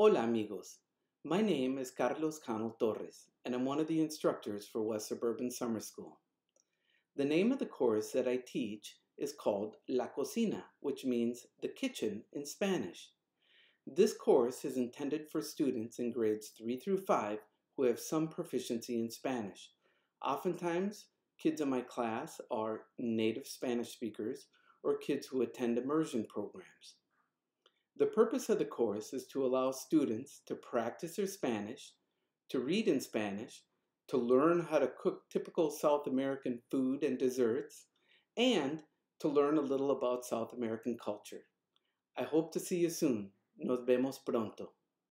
Hola amigos, my name is Carlos Connell Torres, and I'm one of the instructors for West Suburban Summer School. The name of the course that I teach is called La Cocina, which means the kitchen in Spanish. This course is intended for students in grades 3 through 5 who have some proficiency in Spanish. Oftentimes, kids in my class are native Spanish speakers or kids who attend immersion programs. The purpose of the course is to allow students to practice their Spanish, to read in Spanish, to learn how to cook typical South American food and desserts, and to learn a little about South American culture. I hope to see you soon. Nos vemos pronto.